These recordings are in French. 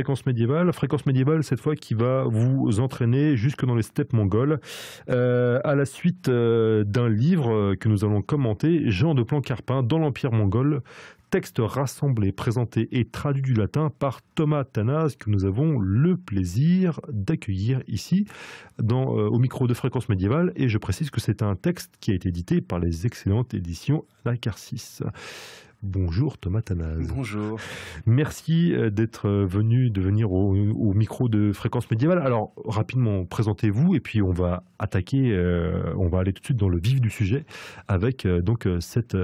Fréquence médiévale. Fréquence médiévale, cette fois, qui va vous entraîner jusque dans les steppes mongoles euh, à la suite euh, d'un livre euh, que nous allons commenter, Jean de Plancarpin, dans l'Empire mongol, texte rassemblé, présenté et traduit du latin par Thomas Tanaz, que nous avons le plaisir d'accueillir ici au micro de fréquence médiévale. Et je précise que c'est un texte qui a été édité par les excellentes éditions lacarsis. Bonjour Thomas Tanaz. Bonjour. Merci euh, d'être euh, venu, de venir au, micro de Fréquence Médiévale. Alors rapidement, présentez-vous et puis on va attaquer, euh, on va aller tout de suite dans le vif du sujet avec donc cette,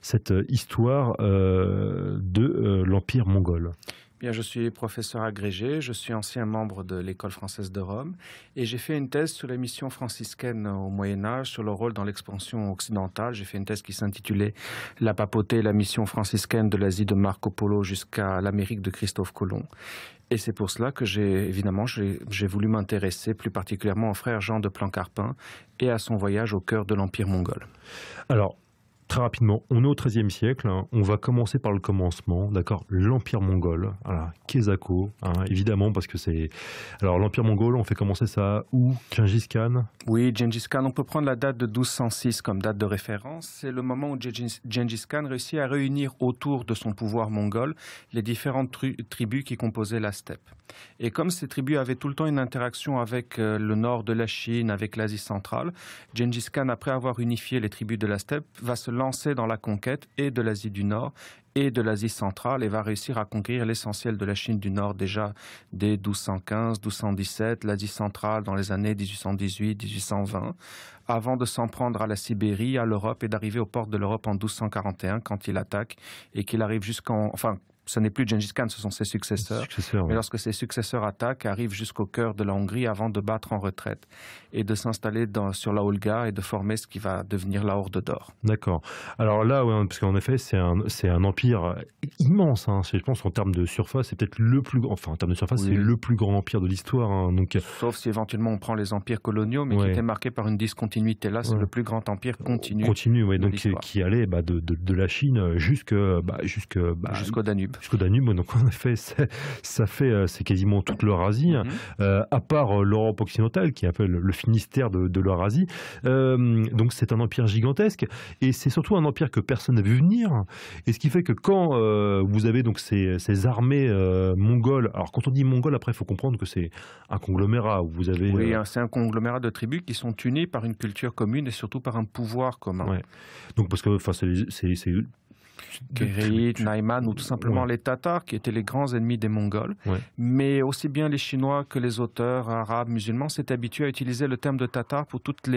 cette histoire de l'Empire mongol. Bien, je suis professeur agrégé, je suis ancien membre de l'École française de Rome et j'ai fait une thèse sur la mission franciscaine au Moyen Âge, sur le rôle dans l'expansion occidentale. J'ai fait une thèse qui s'intitulait La papauté et la mission franciscaine de l'Asie de Marco Polo jusqu'à l'Amérique de Christophe Colomb. Et c'est pour cela que j'ai évidemment j'ai voulu m'intéresser plus particulièrement au frère Jean de Plancarpin et à son voyage au cœur de l'Empire mongol. Alors, Très rapidement, on est au XIIIe siècle. Hein. on va commencer par le commencement, d'accord L'Empire mongol, voilà, Kezako, hein, évidemment, parce que c'est. Alors, l'Empire mongol, on fait commencer ça où Genghis Khan Oui, Genghis Khan, on peut prendre la date de 1206 comme date de référence. C'est le moment où Genghis Khan réussit à réunir autour de son pouvoir mongol les différentes tribus qui composaient la steppe. Et comme ces tribus avaient tout le temps une interaction avec euh, le nord de la Chine, avec l'Asie centrale, Genghis Khan, après avoir unifié les tribus de la steppe, va se lancé dans la conquête et de l'Asie du Nord et de l'Asie centrale et va réussir à conquérir l'essentiel de la Chine du Nord déjà dès 1215, 1217, l'Asie centrale dans les années 1818, 1820, avant de s'en prendre à la Sibérie, à l'Europe et d'arriver aux portes de l'Europe en 1241 quand il attaque et qu'il arrive jusqu'en, ce n'est plus Genghis Khan, ce sont ses successeurs. Mais lorsque ses successeurs attaquent, arrivent jusqu'au cœur de la Hongrie avant de battre en retraite et de s'installer sur la Olga et de former ce qui va devenir la Horde d'Or. D'accord. Alors là, parce qu'en effet, c'est un, empire immense. Hein. Je pense en termes de surface, c'est peut-être le plus grand. Enfin, en termes de surface, c'est le plus grand empire de l'histoire. Hein. Donc... Euh, Sauf si éventuellement on prend les empires coloniaux, mais qui étaient marqués par une discontinuité. Là, c'est le plus grand empire euh, continu. Continu, oui. Donc qui, allait bah, de, la Chine euh, bah, bah, jusqu'au Danube. Parce Danube, donc en effet, ça fait euh, c'est quasiment toute l'Eurasie, hein. mhm. euh, à part euh, l'Europe occidentale qui est un peu le, Finistère de, l'Eurasie. donc c'est un empire gigantesque et c'est surtout un empire que personne n'a vu venir. Et ce qui fait que quand vous avez donc ces, ces armées mongoles, alors quand on dit mongol après il faut comprendre que c'est un conglomérat où vous avez. Oui, hein, c'est un conglomérat de tribus qui sont unies par une culture commune et surtout par un pouvoir commun. Donc parce que enfin c'est Kerit, Naïman ou tout simplement les Tatars qui étaient les grands ennemis des Mongols. Mais aussi bien les Chinois que les auteurs arabes, musulmans s'étaient habitués à utiliser le terme de Tatar pour tous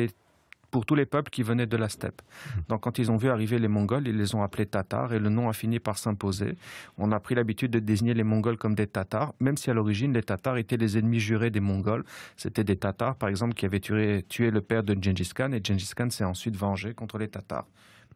les peuples qui venaient de la steppe. Mmh. Donc quand ils ont vu arriver les Mongols, ils les ont appelés Tatars et le nom a fini par s'imposer. On a pris l'habitude de désigner les Mongols comme des Tatars, même si à l'origine les Tatars étaient les ennemis jurés des Mongols. C'était des Tatars, par exemple, qui avaient tué, le père de Genghis Khan et Genghis Khan s'est ensuite vengé contre les Tatars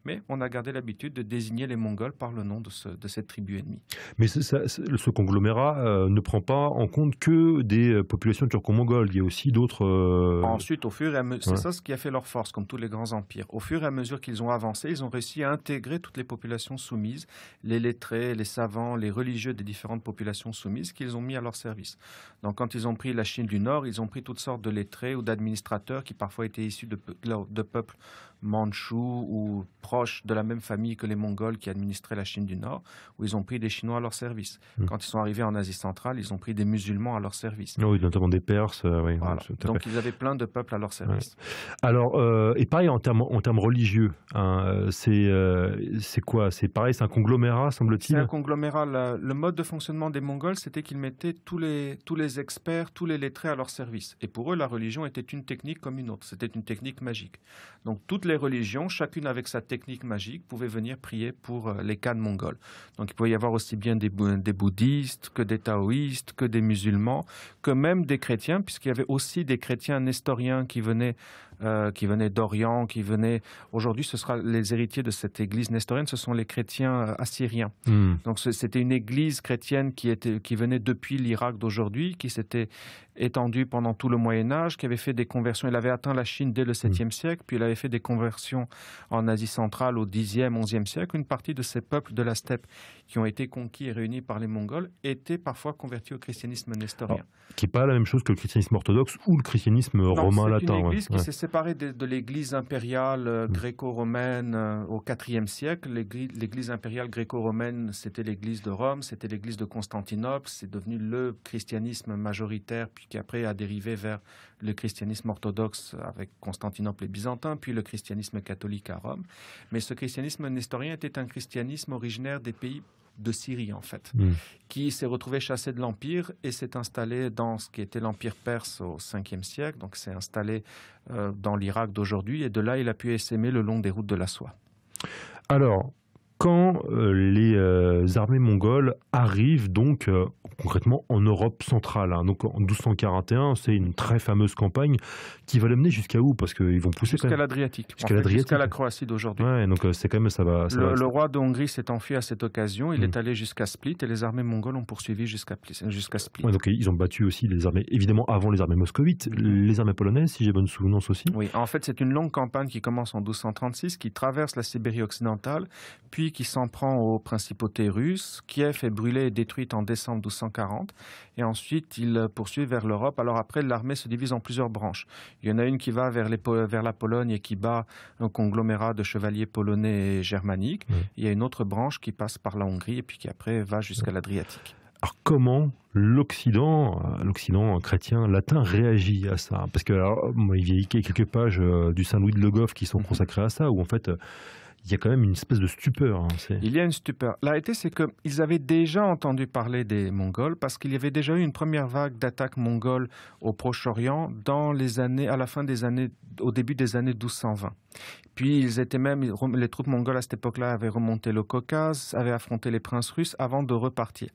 mais on a gardé l'habitude de désigner les Mongols par le nom de, cette tribu ennemie. Mais ce conglomérat euh, ne prend pas en compte que des euh, populations turco-mongoles, il y a aussi d'autres... Euh, Ensuite, au fur et à mesure, c'est ça ce qui a fait leur force, comme tous les grands empires. Au fur et à mesure qu'ils ont avancé, ils ont réussi à intégrer toutes les populations soumises, les lettrés, les savants, les religieux des différentes populations soumises qu'ils ont mis à leur service. Donc quand ils ont pris la Chine du Nord, ils ont pris toutes sortes de lettrés ou d'administrateurs qui parfois étaient issus de, de peuples mandchous ou proches de la même famille que les Mongols qui administraient la Chine du Nord, où ils ont pris des Chinois à leur service. Hmm. Quand ils sont arrivés en Asie centrale, ils ont pris des musulmans à leur service. Oui, notamment des Perses. Euh, Donc ils avaient plein de peuples à leur service. Alors, euh, et pareil en termes en religieux, hein, euh, c'est quoi C'est pareil, c'est un conglomérat, semble-t-il. C'est un conglomérat. le mode de fonctionnement des Mongols, c'était qu'ils mettaient tous les tous les experts, tous les lettrés à leur service. Et pour eux, la religion était une technique comme une autre. C'était une technique magique. Donc toutes religions, chacune avec sa technique magique, pouvait venir prier pour euh, les Khans mongols. Donc il pouvait y avoir aussi bien des, des bouddhistes que des taoïstes, que des musulmans, que même des chrétiens, puisqu'il y avait aussi des chrétiens nestoriens qui venaient euh, qui venaient d'Orient, qui venaient. Aujourd'hui, ce sera les héritiers de cette église nestorienne, ce sont les chrétiens euh, assyriens. Hmm. Donc c'était une église chrétienne qui, venait depuis l'Irak d'aujourd'hui, qui s'était étendue pendant tout le Moyen Âge, qui avait fait des conversions. Elle avait atteint la Chine dès le 7e hmm. siècle, puis elle avait fait des conversions en Asie centrale au 10e, 11e siècle. Une partie de ces peuples de la steppe qui ont été conquis et réunis par les Mongols étaient parfois convertis au christianisme nestorien. qui n'est pas la même chose que le christianisme orthodoxe ou le christianisme romain-latin. C'est une église qui s'est séparée de, de l'église impériale euh, mm. gréco-romaine euh, au IVe siècle. L'église impériale gréco-romaine, c'était l'église de Rome, c'était l'église de Constantinople. C'est devenu le christianisme majoritaire, puis qui après a dérivé vers le christianisme orthodoxe avec Constantinople et Byzantin, puis le christianisme catholique à Rome. Mais ce christianisme nestorien était un christianisme originaire des pays de Syrie, en fait, hmm. qui s'est retrouvé chassé de l'Empire et s'est installé dans ce qui était l'Empire perse au 5 siècle, donc s'est installé euh, dans l'Irak d'aujourd'hui, et de là, il a pu essaimer le long des routes de la soie. Alors, quand euh, les euh, armées mongoles arrivent donc euh, concrètement en Europe centrale. Hein. Donc en 1241, c'est une très fameuse campagne qui va l'amener jusqu'à où Parce qu'ils vont pousser jusqu'à l'Adriatique, jusqu'à la Croatie d'aujourd'hui. donc c'est quand même ça va. le, roi d'Hongrie s'est enfui à cette occasion. Il hmm. est allé jusqu'à Split et les armées mongoles ont poursuivi jusqu'à Split. donc ils ont battu aussi les armées, évidemment avant les armées moscovites, les armées polonaises, si j'ai bonne souvenance aussi. Oui, en fait c'est une longue campagne qui commence en 1236, qui traverse la Sibérie occidentale, puis qui s'en prend aux principautés russes. Kiev est brûlée et détruite en décembre 1240. Et ensuite, il poursuit vers l'Europe. Alors après, l'armée se divise en plusieurs branches. Il y en a une qui va vers, la Pologne et qui bat un conglomérat de chevaliers polonais et germaniques. Il y a une autre branche qui passe par la Hongrie et puis qui après va jusqu'à l'Adriatique. Alors comment l'Occident, l'Occident chrétien latin réagit à ça Parce que il y a quelques pages du Saint Louis de Goff qui sont consacrées à ça, où en fait il y a quand même une espèce de stupeur. Hein, il y a une stupeur. La réalité, c'est qu'ils avaient déjà entendu parler des Mongols parce qu'il y avait déjà eu une première vague d'attaques mongoles au Proche-Orient dans les années, à la fin des années, au début des années 1220. Puis ils étaient même, les troupes mongoles à cette époque-là avaient remonté le Caucase, avaient affronté les princes russes avant de repartir.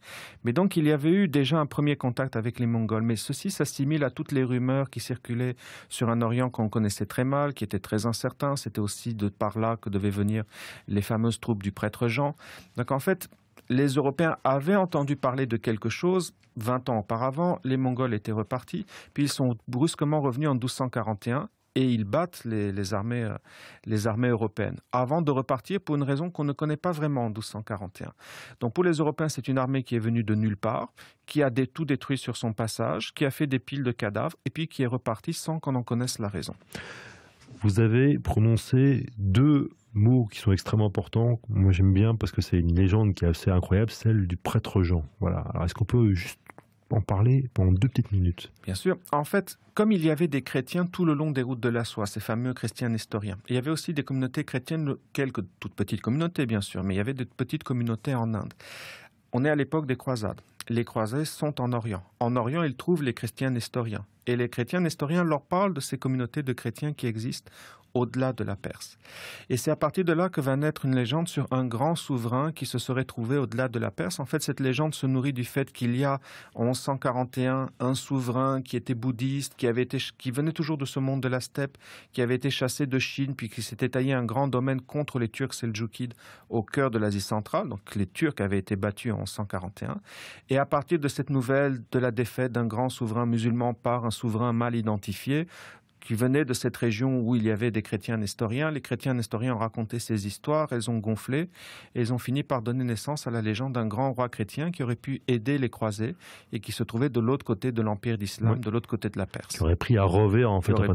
Mais donc il y avait eu déjà un premier contact avec les Mongols. Mais ceci s'assimile à toutes les rumeurs qui circulaient sur un Orient qu'on connaissait très mal, qui était très incertain. C'était aussi de par là que devaient venir les fameuses troupes du prêtre Jean. Donc en fait, les Européens avaient entendu parler de quelque chose 20 ans auparavant, les Mongols étaient repartis, puis ils sont brusquement revenus en 1241 et ils battent euh, les, armées, européennes, avant de repartir pour une raison qu'on ne connaît pas vraiment en 1241. Donc pour les Européens, c'est une armée qui est venue de nulle part, qui a des, tout détruit sur son passage, qui a fait des piles de cadavres, et puis qui est repartie sans qu'on en connaisse la raison. Vous avez prononcé deux mots qui sont extrêmement importants. Moi, j'aime bien parce que c'est une légende qui est assez incroyable, celle du prêtre Jean. Voilà. Alors, est-ce qu'on peut juste en parler pendant deux petites minutes. Bien sûr. En fait, comme il y avait des chrétiens tout le long des routes de la soie, ces fameux chrétiens nestoriens, il y avait aussi des communautés chrétiennes, quelques toutes petites communautés bien sûr, mais il y avait des petites communautés en Inde. On est à l'époque des croisades. Les croisés sont en Orient. En Orient, ils trouvent les chrétiens nestoriens. Et les chrétiens nestoriens leur parlent de ces communautés de chrétiens qui existent au-delà de la Perse. Et c'est à partir de là que va naître une légende sur un grand souverain qui se serait trouvé au-delà de la Perse. En fait, cette légende se nourrit du fait qu'il y a en 1141 un souverain qui était bouddhiste, qui, avait qui venait toujours de ce monde de la steppe, qui avait été chassé de Chine, puis qui s'était taillé un grand domaine contre les Turcs Seljoukides au cœur de l'Asie centrale. Donc les Turcs avaient été battus en 1141. Et à partir de cette nouvelle de la défaite d'un grand souverain musulman par un souverain mal identifié, qui venaient de cette région où il y avait des chrétiens nestoriens. Les chrétiens nestoriens ont raconté ces histoires, elles ont gonflé, et elles ont fini par donner naissance à la légende d'un grand roi chrétien qui aurait pu aider les croisés et qui se trouvait de l'autre côté de l'Empire d'Islam, de l'autre côté de la Perse. Qui aurait pris à revers, en fait. En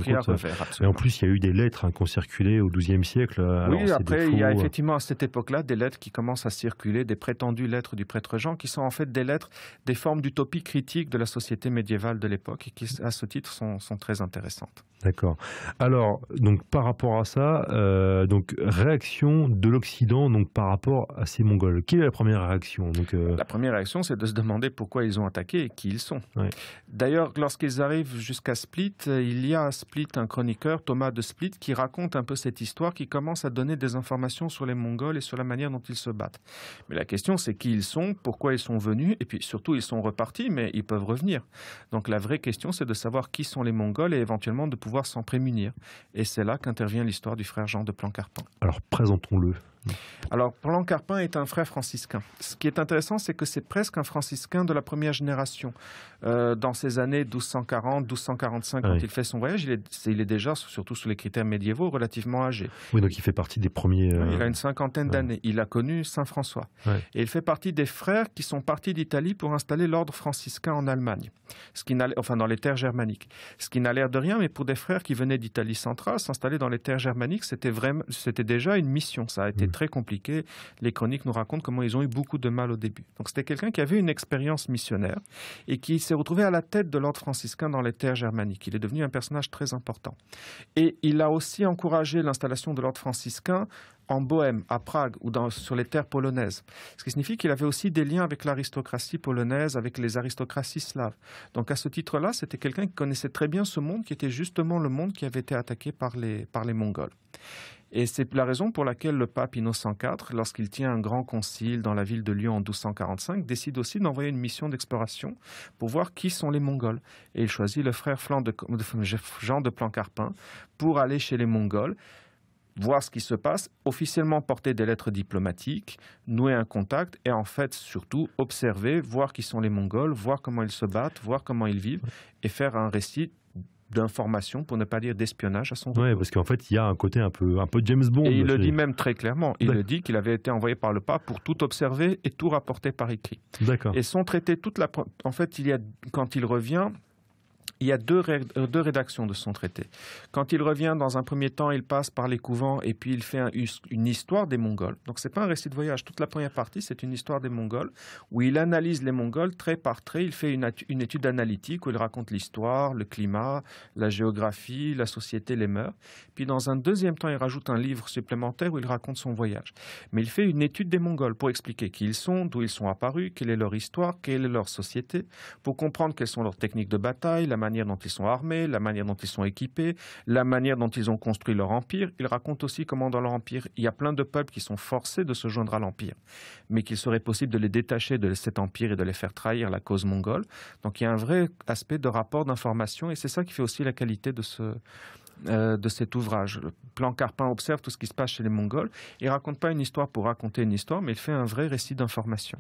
et en plus, il y a eu des lettres hein, qui ont circulé au XIIe siècle. Euh, oui, après, il y a euh, effectivement à cette époque-là des lettres qui commencent à circuler, des prétendues lettres du prêtre Jean, qui sont en fait des lettres, des formes d'utopie critique de la société médiévale de l'époque, et qui, à ce titre, sont très intéressantes. D'accord. Alors, donc par rapport à ça, euh, donc réaction de l'Occident, donc par rapport à ces Mongols. Quelle est la première réaction euh? La première réaction, c'est de se demander pourquoi ils ont attaqué et qui ils sont. D'ailleurs, lorsqu'ils arrivent jusqu'à Split, euh, il y a à Split un chroniqueur, Thomas de Split, qui raconte un peu cette histoire, qui commence à donner des informations sur les Mongols et sur la manière dont ils se battent. Mais la question, c'est qui ils sont, pourquoi ils sont venus, et puis surtout, ils sont repartis, mais ils peuvent revenir. Donc la vraie question, c'est de savoir qui sont les Mongols et éventuellement de pouvoir s'en prémunir. Et c'est là qu'intervient l'histoire du frère Jean de Plancarpin. Alors présentons-le. Alors, Roland Carpin est un frère franciscain. Ce qui est intéressant, c'est que c'est presque un franciscain de la première génération. Euh, dans ces années 1240-1245, quand il fait son voyage, il est, déjà, surtout sous les critères médiévaux, relativement âgé. Oui, donc il fait partie des premiers... Il a euh, une cinquantaine d'années. Il a connu Saint-François. Et il fait partie des frères qui sont partis d'Italie pour installer l'ordre franciscain en Allemagne, enfin dans les terres germaniques. Ce qui n'a l'air de rien, mais pour des frères qui venaient d'Italie centrale, s'installer dans les terres germaniques, c'était vraiment... déjà une mission. Ça a été très compliqué. Les chroniques nous racontent comment ils ont eu beaucoup de mal au début. Donc c'était quelqu'un qui avait une expérience missionnaire et qui s'est retrouvé à la tête de l'ordre franciscain dans les terres germaniques. Il est devenu un personnage très important. Et il a aussi encouragé l'installation de l'ordre franciscain en Bohème, à Prague ou sur les terres polonaises. Ce qui signifie qu'il avait aussi des liens avec l'aristocratie polonaise, avec les aristocraties slaves. Donc à ce titre-là, c'était quelqu'un qui connaissait très bien ce monde qui était justement le monde qui avait été attaqué par les Mongols. Et c'est la raison pour laquelle le pape Innocent IV, lorsqu'il tient un grand concile dans la ville de Lyon en 1245, décide aussi d'envoyer une mission d'exploration pour voir qui sont les Mongols. Et il choisit le frère Jean de Plancarpin pour aller chez les Mongols voir ce qui se passe, officiellement porter des lettres diplomatiques, nouer un contact et en fait surtout observer, voir qui sont les Mongols, voir comment ils se battent, voir comment ils vivent et faire un récit d'information, pour ne pas dire d'espionnage à son tour. Oui, parce qu'en fait, il y a un côté un peu, un peu James Bond. Et il le dit même très clairement. Il le dit qu'il avait été envoyé par le pape pour tout observer et tout rapporter par écrit. D'accord. Et son traité, toute la. En fait, il y a, quand il revient, il y a deux, euh, deux rédactions de son traité. Quand il revient, dans un premier temps, il passe par les couvents et puis il fait une histoire des Mongols. Donc n'est pas un récit de voyage. Toute la première partie, c'est une histoire des Mongols où il analyse les Mongols trait par trait. Il fait une, une étude analytique où il raconte l'histoire, le climat, la géographie, la société, les mœurs. Puis dans un deuxième temps, il rajoute un livre supplémentaire où il raconte son voyage. Mais il fait une étude des Mongols pour expliquer qui ils sont, d'où ils sont apparus, quelle est leur histoire, quelle est leur société, pour comprendre quelles sont leurs techniques de bataille, la manière dont ils sont armés, la manière dont ils sont équipés, la manière dont ils ont construit leur empire. Ils racontent aussi comment dans leur empire, il y a plein de peuples qui sont forcés de se joindre à l'empire, mais qu'il serait possible de les détacher de cet empire et de les faire trahir la cause mongole. Donc il y a un vrai aspect de rapport d'information et c'est ça qui fait aussi la qualité de ce euh, de cet ouvrage. Le plan Carpin observe tout ce qui se passe chez les Mongols. Il raconte pas une histoire pour raconter une histoire, mais il fait un vrai récit d'information.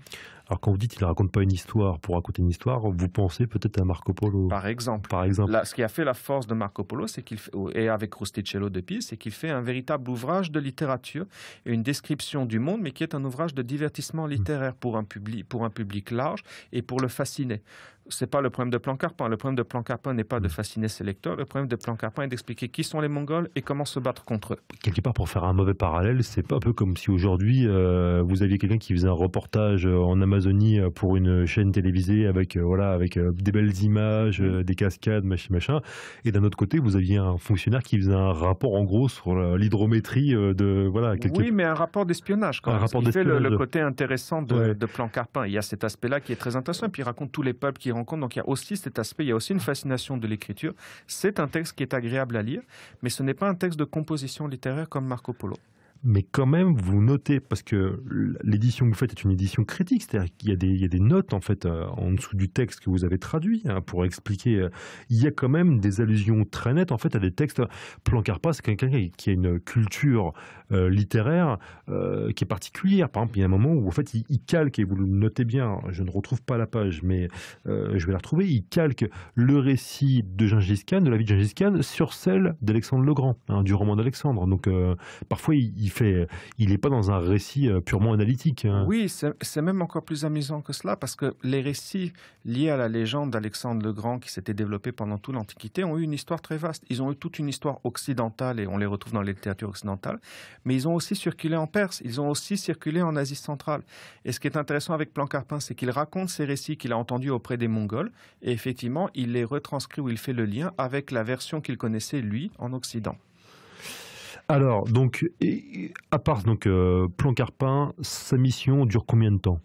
Alors quand vous dites qu'il raconte pas une histoire pour raconter une histoire, vous pensez peut-être à Marco Polo. Par exemple. exemple. ce qui a fait la force de Marco Polo, c'est qu'il et avec Rusticello de Pise, c'est qu'il fait un véritable ouvrage de littérature et une description du monde, mais qui est un ouvrage de divertissement littéraire pour un public pour un public large et pour le fasciner c'est pas le problème de Plan-Carpin. Le problème de Plan-Carpin n'est pas de fasciner ses lecteurs. Le problème de Plan-Carpin est d'expliquer qui sont les Mongols et comment se battre contre eux. Quelque part, pour faire un mauvais parallèle, c'est pas un peu comme si aujourd'hui euh, vous aviez quelqu'un qui faisait un reportage euh, en Amazonie euh, pour une chaîne télévisée avec voilà avec des belles images, des cascades, machin, machin. Et d'un autre côté, vous aviez un fonctionnaire qui faisait un rapport en gros sur l'hydrométrie de voilà. Oui, mais un rapport d'espionnage quand le, côté intéressant de, de Plan-Carpin. Il y a cet aspect-là qui est très intéressant. Puis il raconte tous les peuples qui donc il y a aussi cet aspect, il y a aussi une fascination de l'écriture. C'est un texte qui est agréable à lire, mais ce n'est pas un texte de composition littéraire comme Marco Polo mais quand même, vous notez, parce que l'édition que vous faites est une édition critique, c'est-à-dire qu'il y, a des notes en fait euh, en dessous du texte que vous avez traduit hein, pour expliquer. Euh, il y a quand même des allusions très nettes en fait à des textes. Plancarpa, c'est quelqu'un qui a une culture euh, littéraire qui est particulière. Par exemple, il y a un moment où en fait il, calque, et vous le notez bien, je ne retrouve pas la page, mais je vais la retrouver, il calque le récit de Gengis Khan, de la vie de Gengis Khan, sur celle d'Alexandre le Grand, hein, du roman d'Alexandre. Donc parfois il euh, il n'est pas dans un récit euh, purement analytique. Hein. Oui, c'est même encore plus amusant que cela parce que les récits liés à la légende d'Alexandre le Grand qui s'était développé pendant toute l'Antiquité ont eu une histoire très vaste. Ils ont eu toute une histoire occidentale et on les retrouve dans la littérature occidentale, mais ils ont aussi circulé en Perse, ils ont aussi circulé en Asie centrale. Et ce qui est intéressant avec Plan Plancarpin, c'est qu'il raconte ces récits qu'il a entendus auprès des Mongols et effectivement, il les retranscrit ou il fait le lien avec la version qu'il connaissait lui en Occident. Alors, donc, à part donc, euh, Plan-Carpin, sa mission dure combien de temps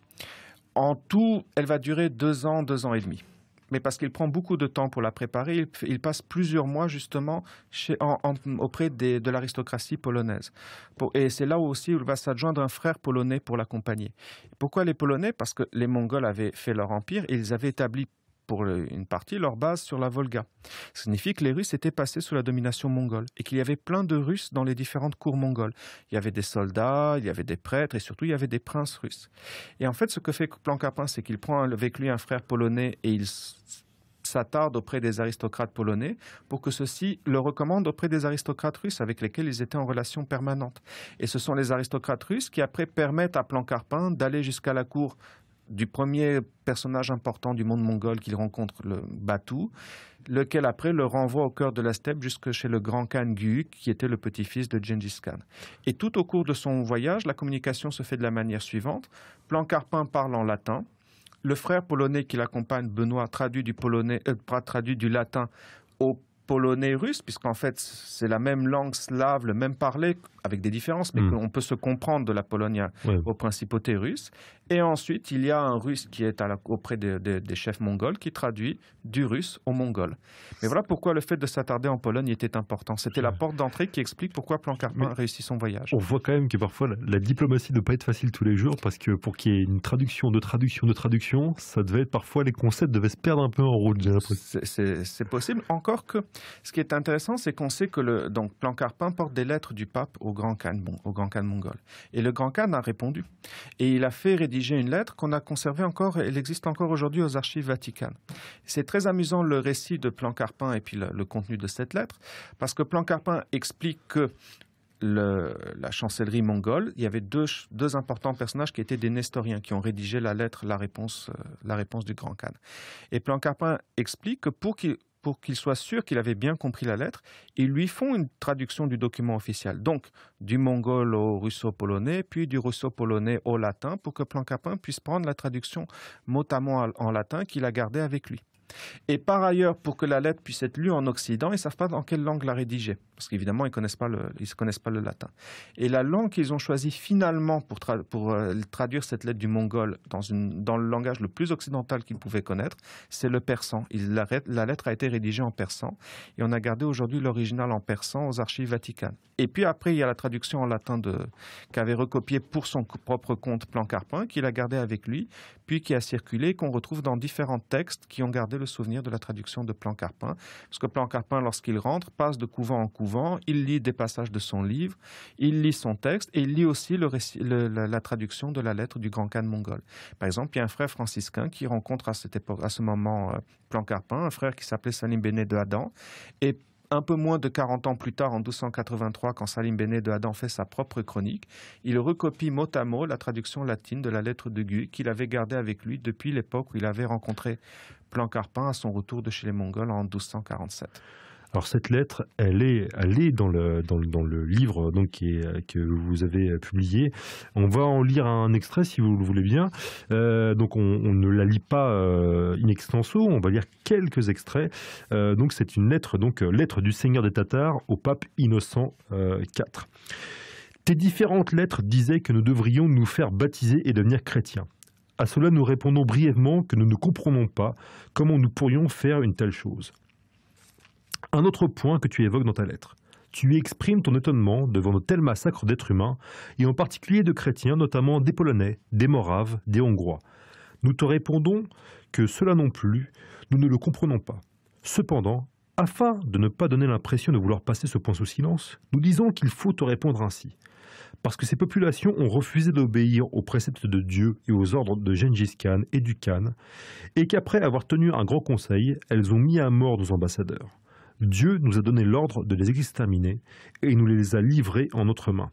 En tout, elle va durer deux ans, deux ans et demi mais parce qu'il prend beaucoup de temps pour la préparer. Il, passe plusieurs mois justement auprès de l'aristocratie polonaise. et c'est là où aussi il va s'adjoindre un frère polonais pour l'accompagner. Pourquoi les Polonais Parce que les Mongols avaient fait leur empire et ils avaient établi pour une partie, leur base sur la Volga. Ça signifie que les Russes étaient passés sous la domination mongole et qu'il y avait plein de Russes dans les différentes cours mongoles. Il y avait des soldats, il y avait des prêtres et surtout il y avait des princes russes. Et en fait, ce que fait Plan Carpin, c'est qu'il prend avec lui un frère polonais et il s'attarde auprès des aristocrates polonais pour que ceux-ci le recommandent auprès des aristocrates russes avec lesquels ils étaient en relation permanente. Et ce sont les aristocrates russes qui après permettent à Plancarpin d'aller jusqu'à la cour du premier personnage important du monde mongol qu'il rencontre, le Batu, lequel après le renvoie au cœur de la steppe jusque chez le grand Khan Gyuk, qui était le petit-fils de Genghis Khan. Et tout au cours de son voyage, la communication se fait de la manière suivante. Plancarpin parle en latin, le frère polonais qui l'accompagne, Benoît, traduit du, polonais, euh, traduit du latin au polonais-russe, puisqu'en fait, c'est la même langue slave, le même parler, avec des différences, mais hmm. qu'on peut se comprendre de la Pologne aux principautés russes. Et ensuite, il y a un russe qui est auprès des chefs mongols qui traduit du russe au mongol. Mais voilà pourquoi le fait de s'attarder en Pologne était important. C'était la porte d'entrée qui explique pourquoi Plan a réussi son voyage. On voit quand même que parfois, la, diplomatie ne doit pas être facile tous les jours, parce que pour qu'il y ait une traduction, de traduction, de traduction, ça devait être parfois, les concepts devaient se perdre un peu en route, C'est possible, encore que ce qui est intéressant, c'est qu'on sait que le donc Plan Carpin porte des lettres du pape au grand Khan, au grand Khan mongol. Et le grand Khan a répondu. Et il a fait rédiger une lettre qu'on a conservée encore, elle existe encore aujourd'hui aux archives vaticanes. C'est très amusant le récit de Plan Carpin et puis le, contenu de cette lettre, parce que Plan Carpin explique que la chancellerie mongole, il y avait deux, importants personnages qui étaient des Nestoriens, qui ont rédigé la lettre, la réponse, euh, du Grand Khan. Et Plan Carpin explique que pour qu'il pour qu'il soit sûr qu'il avait bien compris la lettre, ils lui font une traduction du document officiel. Donc, du mongol au russo-polonais, puis du russo-polonais au latin, pour que Plancapin puisse prendre la traduction notamment en latin qu'il a gardée avec lui. Et par ailleurs, pour que la lettre puisse être lue en Occident, ils ne savent pas dans quelle langue la rédiger, parce qu'évidemment, ils ne connaissent, pas le, connaissent pas le latin. Et la langue qu'ils ont choisie finalement pour, euh, traduire cette lettre du mongol dans, une, dans le langage le plus occidental qu'ils pouvaient connaître, c'est le persan. la, lettre a été rédigée en persan, et on a gardé aujourd'hui l'original en persan aux archives vaticanes. Et puis après, il y a la traduction en latin qu'avait recopié pour son propre compte Plancarpin, qu'il a gardé avec lui, puis qui a circulé, qu'on retrouve dans différents textes qui ont gardé le souvenir de la traduction de Plan Carpin, parce que Plan Carpin, lorsqu'il rentre, passe de couvent en couvent, il lit des passages de son livre, il lit son texte et il lit aussi la, traduction de la lettre du grand Khan mongol. Par exemple, il y a un frère franciscain qui rencontre à, cette époque, à ce moment euh, Plan Carpin, un frère qui s'appelait Salim Béné de Adam, et un peu moins de 40 ans plus tard, en 1283, quand Salim Béné de Adam fait sa propre chronique, il recopie mot à mot la traduction latine de la lettre de Guy qu'il avait gardée avec lui depuis l'époque où il avait rencontré Plancarpin à son retour de chez les Mongols en 1247. Alors cette lettre, elle est, elle dans, le, livre que vous avez euh, publié. On va en lire un extrait si vous le voulez bien. Euh, donc on, ne la lit pas euh, in extenso, on va lire quelques extraits. donc c'est une lettre, donc lettre du Seigneur des Tatars au pape Innocent IV. Tes différentes lettres disaient que nous devrions nous faire baptiser et devenir chrétiens. À cela, nous répondons brièvement que nous ne comprenons pas comment nous pourrions faire une telle chose. Un autre point que tu évoques dans ta lettre. Tu exprimes ton étonnement devant de tels massacres d'êtres humains, et en particulier de chrétiens, notamment des Polonais, des Moraves, des Hongrois. Nous te répondons que cela non plus, nous ne le comprenons pas. Cependant, afin de ne pas donner l'impression de vouloir passer ce point sous silence, nous disons qu'il faut te répondre ainsi. Parce que ces populations ont refusé d'obéir aux préceptes de Dieu et aux ordres de Gengis Khan et du Khan, et qu'après avoir tenu un grand conseil, elles ont mis à mort nos ambassadeurs. Dieu nous a donné l'ordre de les exterminer, et nous les a livrés en notre main.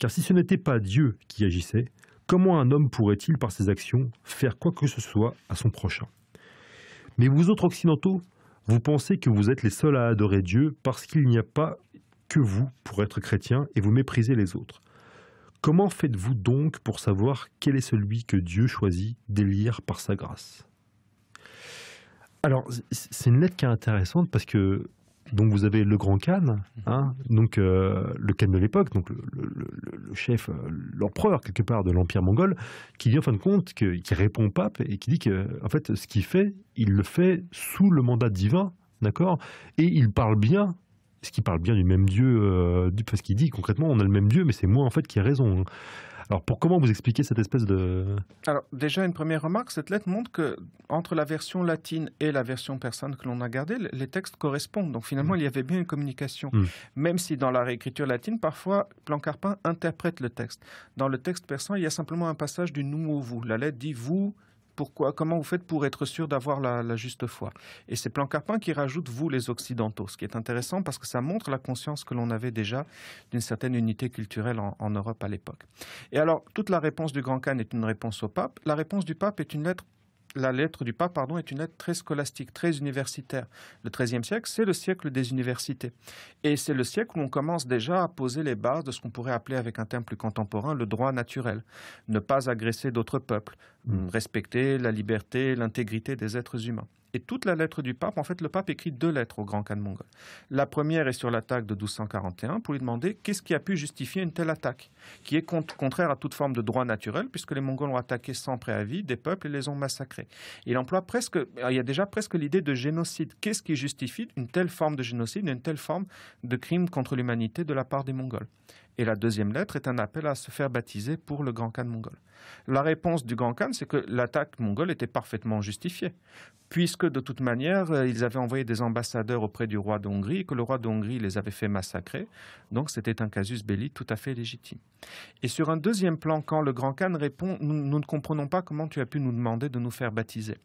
Car si ce n'était pas Dieu qui agissait, comment un homme pourrait-il, par ses actions, faire quoi que ce soit à son prochain Mais vous autres occidentaux, vous pensez que vous êtes les seuls à adorer Dieu parce qu'il n'y a pas que vous pour être chrétien et vous méprisez les autres. Comment faites-vous donc pour savoir quel est celui que Dieu choisit d'élire par sa grâce Alors, c'est une lettre qui est intéressante parce que donc vous avez le Grand Khan, mhm. hein, donc euh, le Khan de l'époque, donc le, chef, euh, l'empereur quelque part de l'empire mongol, qui dit en fin de compte, qui répond au pape et qui dit que fait ce qu'il fait, il le fait sous le mandat divin, d'accord, et il parle bien ce qui parle bien du même Dieu, parce euh, qu'il dit concrètement on a le même Dieu, mais c'est moi en fait qui ai raison. Hein. Alors, pour comment vous expliquer cette espèce de... Alors, déjà, une première remarque, cette lettre montre que entre la version latine et la version persane que l'on a gardée, les textes correspondent. Donc, finalement, mm. il y avait bien une communication. Mm. Même si, dans la réécriture latine, parfois, Plancarpin interprète le texte. Dans le texte persan, il y a simplement un passage du « nous au « vous ». La lettre dit « vous » comment vous faites pour être sûr d'avoir la, juste foi Et c'est Plancarpin qui rajoute vous les Occidentaux, ce qui est intéressant parce que ça montre la conscience que l'on avait déjà d'une certaine unité culturelle en, en Europe à l'époque. Et alors, toute la réponse du Grand Khan est une réponse au pape. La réponse du pape est une lettre la lettre du pape pardon, est une lettre très scolastique, très universitaire. Le XIIIe siècle, c'est le siècle des universités. Et c'est le siècle où on commence déjà à poser les bases de ce qu'on pourrait appeler, avec un terme plus contemporain, le droit naturel. Ne pas agresser d'autres peuples, mmh. respecter la liberté, l'intégrité des êtres humains. Et toute la lettre du pape, en fait, le pape écrit deux lettres au grand Khan mongol. La première est sur l'attaque de 1241 pour lui demander qu'est-ce qui a pu justifier une telle attaque, qui est contraire à toute forme de droit naturel, puisque les Mongols ont attaqué sans préavis des peuples et les ont massacrés. Il emploie presque, il y a déjà presque l'idée de génocide. Qu'est-ce qui justifie une telle forme de génocide, une telle forme de crime contre l'humanité de la part des Mongols Et la deuxième lettre est un appel à se faire baptiser pour le grand Khan mongol. La réponse du Grand Khan, c'est que l'attaque mongole était parfaitement justifiée, puisque de toute manière, euh, ils avaient envoyé des ambassadeurs auprès du roi d'Hongrie, que le roi d'Hongrie les avait fait massacrer, donc c'était un casus belli tout à fait légitime. Et sur un deuxième plan, quand le Grand Khan répond nous, ne comprenons pas comment tu as pu nous demander de nous faire baptiser.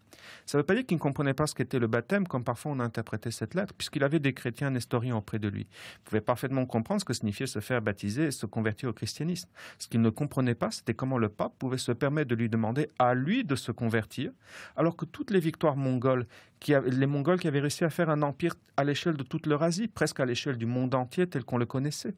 Ça ne veut pas dire qu'il ne comprenait pas ce qu'était le baptême, comme parfois on interprétait cette lettre, puisqu'il avait des chrétiens nestoriens auprès de lui. Il pouvait parfaitement comprendre ce que signifiait se faire baptiser et se convertir au christianisme. Ce qu'il ne comprenait pas, c'était comment le pape se permet de lui demander à lui de se convertir, alors que toutes les victoires mongoles, les Mongols qui avaient réussi à faire un empire à l'échelle de toute leur Asie, presque à l'échelle du monde entier tel qu'on le connaissait,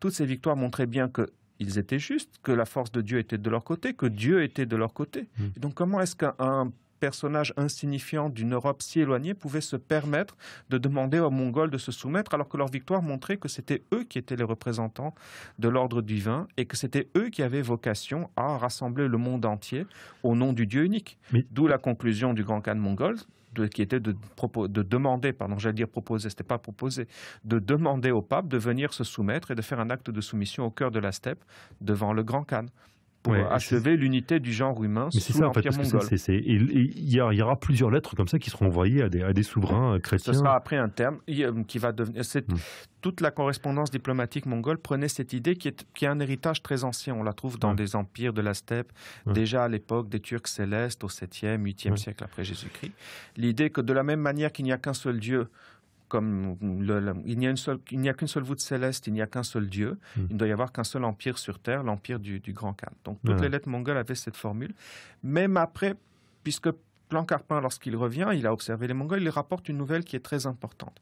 toutes ces victoires montraient bien qu'ils étaient justes, que la force de Dieu était de leur côté, que Dieu était de leur côté. Mmh. donc comment est-ce qu'un personnages insignifiants d'une Europe si éloignée pouvaient se permettre de demander aux Mongols de se soumettre alors que leur victoire montrait que c'était eux qui étaient les représentants de l'ordre divin et que c'était eux qui avaient vocation à rassembler le monde entier au nom du Dieu unique. D'où la conclusion du Grand Khan mongol qui était de, de demander, pardon, j'allais dire proposer, n'était pas proposer, de demander au pape de venir se soumettre et de faire un acte de soumission au cœur de la steppe devant le Grand Khan pour achever l'unité du genre humain mais sous l'Empire en fait, il y, aura plusieurs lettres comme ça qui seront envoyées à des, souverains euh, chrétiens. Ce sera après un terme euh, qui va devenir. Hmm. Toute la correspondance diplomatique mongole prenait cette idée qui est, qui un héritage très ancien. On la trouve dans des empires de la steppe, déjà à l'époque des Turcs célestes au 7e, 8e siècle après Jésus-Christ. L'idée que de la même manière qu'il n'y a qu'un seul Dieu, comme il n'y a, qu'une seule voûte céleste, il n'y a qu'un seul Dieu, hmm. il ne doit y avoir qu'un seul empire sur Terre, l'empire du, Grand Khan. Donc toutes ah. les lettres mongoles avaient cette formule. Même après, puisque Plancarpin, lorsqu'il revient, il a observé les Mongols, il rapporte une nouvelle qui est très importante.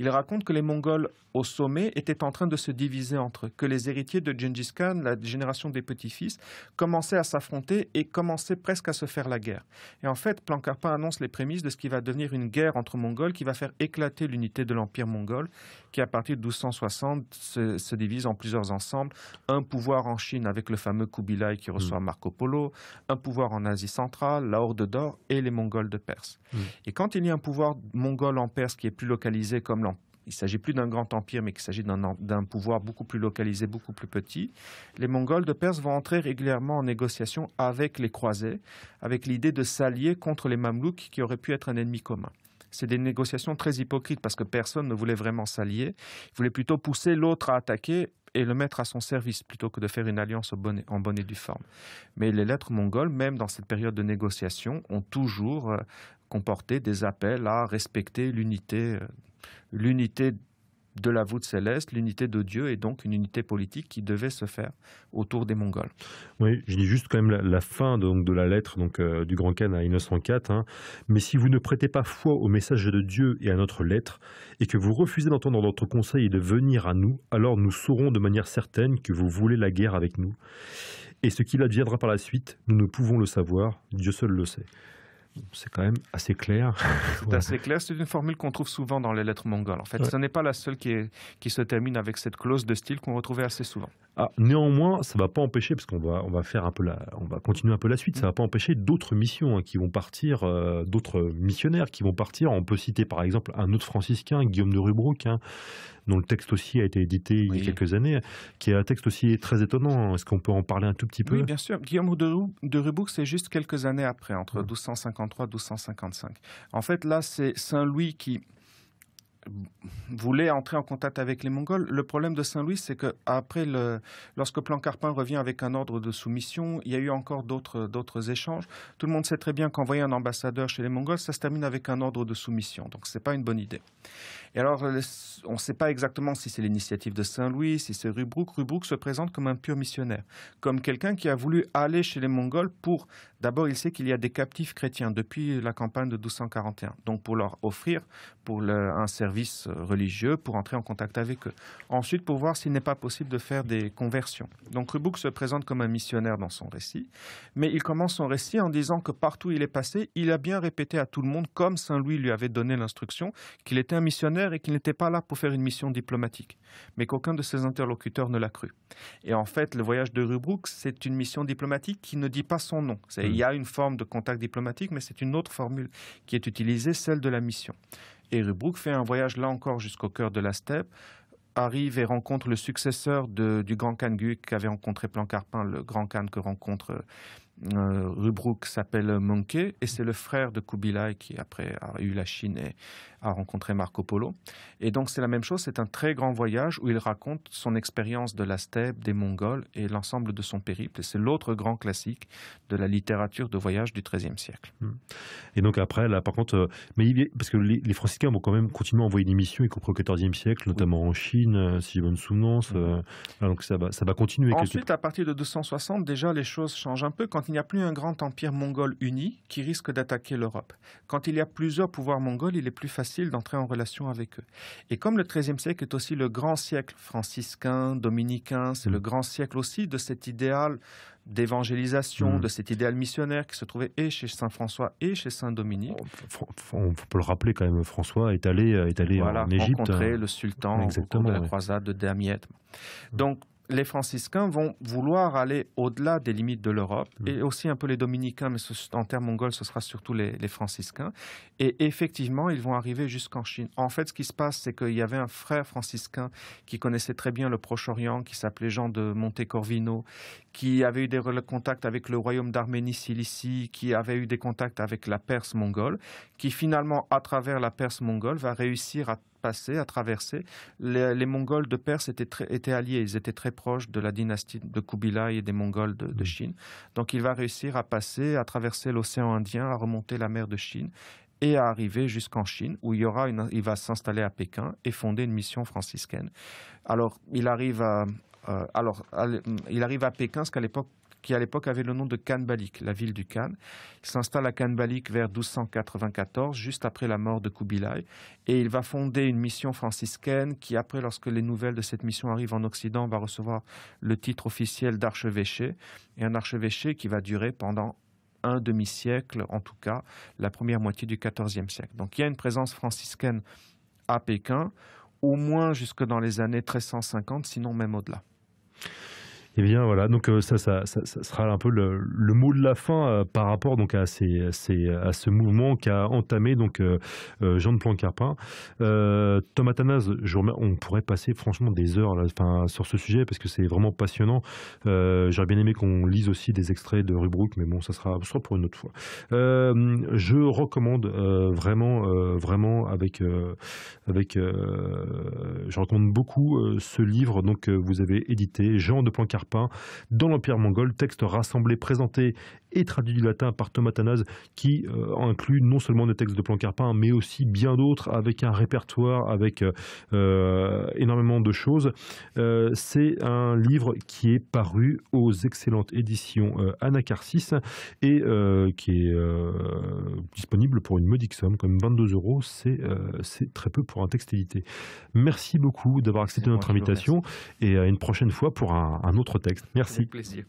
Il raconte que les Mongols au sommet étaient en train de se diviser entre eux, que les héritiers de Genghis Khan, la génération des petits-fils, commençaient à s'affronter et commençaient presque à se faire la guerre. Et en fait, Plancarpin annonce les prémices de ce qui va devenir une guerre entre Mongols qui va faire éclater l'unité de l'Empire mongol qui, à partir de 1260, se, divise en plusieurs ensembles. Un pouvoir en Chine avec le fameux Kubilai qui reçoit mm. Marco Polo, un pouvoir en Asie centrale, la Horde d'Or et les Mongols de Perse. Mm. Et quand il y a un pouvoir mongol en Perse qui est plus localisé comme il s'agit plus d'un grand empire, mais qu'il s'agit d'un pouvoir beaucoup plus localisé, beaucoup plus petit, les Mongols de Perse vont entrer régulièrement en négociation avec les croisés, avec l'idée de s'allier contre les Mamelouks qui auraient pu être un ennemi commun c'est des négociations très hypocrites parce que personne ne voulait vraiment s'allier. Il voulait plutôt pousser l'autre à attaquer et le mettre à son service plutôt que de faire une alliance en bonne et due forme. Mais les lettres mongoles, même dans cette période de négociation, ont toujours euh, comporté des appels à respecter l'unité, euh, l'unité de la voûte céleste, l'unité de Dieu est donc une unité politique qui devait se faire autour des Mongols. Oui, je dis juste quand même la, fin de, la lettre euh, du Grand Khan à Innocent Hein. Mais si vous ne prêtez pas foi au message de Dieu et à notre lettre, et que vous refusez d'entendre notre conseil et de venir à nous, alors nous saurons de manière certaine que vous voulez la guerre avec nous. Et ce qu'il adviendra par la suite, nous ne pouvons le savoir, Dieu seul le sait. C'est quand même assez clair. C'est assez clair. C'est une formule qu'on trouve souvent dans les lettres mongoles. En fait, ce n'est pas la seule qui, se termine avec cette clause de style qu'on retrouvait assez souvent. Ah, néanmoins, ça ne va pas empêcher, parce qu'on va, faire un peu on va continuer un peu la suite. Ça ne va pas empêcher d'autres missions hein, qui vont partir, euh, d'autres missionnaires qui vont partir. On peut citer par exemple un autre franciscain, Guillaume de Rubrouck, hein, dont le texte aussi a été édité il y a quelques années, qui est un texte aussi très étonnant. Est-ce qu'on peut en parler un tout petit peu Oui, bien sûr. Guillaume de Rubourg, c'est juste quelques années après, entre 1253 et 1255. En fait, là, c'est Saint-Louis qui voulait entrer en contact avec les Mongols. Le problème de Saint-Louis, c'est que après le, lorsque Plancarpin revient avec un ordre de soumission, il y a eu encore d'autres d'autres échanges. Tout le monde sait très bien qu'envoyer un ambassadeur chez les Mongols, ça se termine avec un ordre de soumission. Donc ce n'est pas une bonne idée. Et alors, euh, on ne sait pas exactement si c'est l'initiative de Saint-Louis, si c'est Rubruk. Rubruk se présente comme un pur missionnaire, comme quelqu'un qui a voulu aller chez les Mongols pour D'abord, il sait qu'il y a des captifs chrétiens depuis la campagne de 1241. Donc, pour leur offrir pour un service euh, religieux, pour entrer en contact avec eux. Ensuite, pour voir s'il n'est pas possible de faire des conversions. Donc, Rubouk se présente comme un missionnaire dans son récit, mais il commence son récit en disant que partout où il est passé, il a bien répété à tout le monde, comme Saint Louis lui avait donné l'instruction, qu'il était un missionnaire et qu'il n'était pas là pour faire une mission diplomatique, mais qu'aucun de ses interlocuteurs ne l'a cru. Et en fait, le voyage de Rubouk, c'est une mission diplomatique qui ne dit pas son nom il hmm. y a une forme de contact diplomatique, mais c'est une autre formule qui est utilisée, celle de la mission. Et fait un voyage là encore jusqu'au cœur de la steppe, arrive et rencontre le successeur du grand Khan Guk qu'avait rencontré Plan Carpin, le grand Khan que rencontre euh, euh, Rubruk s'appelle Monke et c'est le frère de Kubilai qui après a eu la Chine et a rencontré Marco Polo. Et donc c'est la même chose, c'est un très grand voyage où il raconte son expérience de la steppe, des Mongols et l'ensemble de son périple. Et c'est l'autre grand classique de la littérature de voyage du XIIIe siècle. Hmm. Et donc après, là par contre, euh, parce que les, franciscains vont quand même continuer à envoyer des missions, y compris au XIVe siècle, notamment en Chine, euh, si j'ai bonne souvenance. Hmm. Euh, ah, donc ça va, continuer. Ensuite, à partir de 260, déjà les choses changent un peu quand il n'y a plus un grand empire mongol uni qui risque d'attaquer l'Europe. Quand il y a plusieurs pouvoirs mongols, il est plus facile d'entrer en relation avec eux. Et comme le XIIIe siècle est aussi le grand siècle franciscain, dominicain, c'est le mm. grand siècle aussi de cet idéal d'évangélisation, mm. de cet idéal missionnaire qui se trouvait et chez Saint François et chez Saint Dominique. Oh, on, peut le rappeler quand même, François est allé, euh, est allé en Égypte. rencontrer hein. le sultan la croisade de Damiette. Mm. Donc les franciscains vont vouloir aller au-delà des limites de l'Europe, mmh. et aussi un peu les dominicains, mais en termes mongols, ce sera surtout les, franciscains. Et effectivement, ils vont arriver jusqu'en Chine. En fait, ce qui se passe, c'est qu'il y avait un frère franciscain qui connaissait très bien le Proche-Orient, qui s'appelait Jean de Montecorvino, qui avait eu des contacts avec le royaume d'Arménie, Cilicie, qui avait eu des contacts avec la Perse mongole, qui finalement, à travers la Perse mongole, va réussir à passer, à traverser. Les, Mongols de Perse étaient, alliés, ils étaient très proches de la dynastie de Kubilai et des Mongols de, mm. Chine. Donc il va réussir à passer, à traverser l'océan Indien, à remonter la mer de Chine et à arriver jusqu'en Chine, où il, y aura il va s'installer à Pékin et fonder une mission franciscaine. Alors, il arrive à, euh, alors, il arrive à Pékin, ce qu'à l'époque qui à l'époque avait le nom de Kanbalik, la ville du Khan. Il s'installe à Kanbalik vers 1294, juste après la mort de Kubilai, et il va fonder une mission franciscaine qui, après, lorsque les nouvelles de cette mission arrivent en Occident, va recevoir le titre officiel d'archevêché, et un archevêché qui va durer pendant un demi-siècle, en tout cas la première moitié du XIVe siècle. Donc il y a une présence franciscaine à Pékin, au moins jusque dans les années 1350, sinon même au-delà. Et eh bien voilà, donc euh, ça, ça, ça, sera un peu le, mot de la fin euh, par rapport donc à, à ce mouvement qu'a entamé donc euh, Jean de Plancarpin. Thomas Tanaz, on pourrait passer franchement des heures là, sur ce sujet parce que c'est vraiment passionnant. J'aurais bien aimé qu'on lise aussi des extraits de Rubrook, mais bon, ça sera, pour une autre fois. je recommande vraiment, vraiment avec, avec je recommande beaucoup ce livre donc vous avez édité Jean de Plancarpin dans l'Empire mongol, texte rassemblé présenté et traduit du latin par Thomas Thanase, qui euh, inclut non seulement des textes de Plancarpin, mais aussi bien d'autres, avec un répertoire, avec euh, euh, énormément de choses. c'est un livre qui est paru aux excellentes éditions Anacarsis et qui est disponible pour une modique somme, comme 22 euros. C'est très peu pour un texte édité. Merci beaucoup d'avoir accepté notre invitation et à une prochaine fois pour un, un autre texte. Merci. plaisir.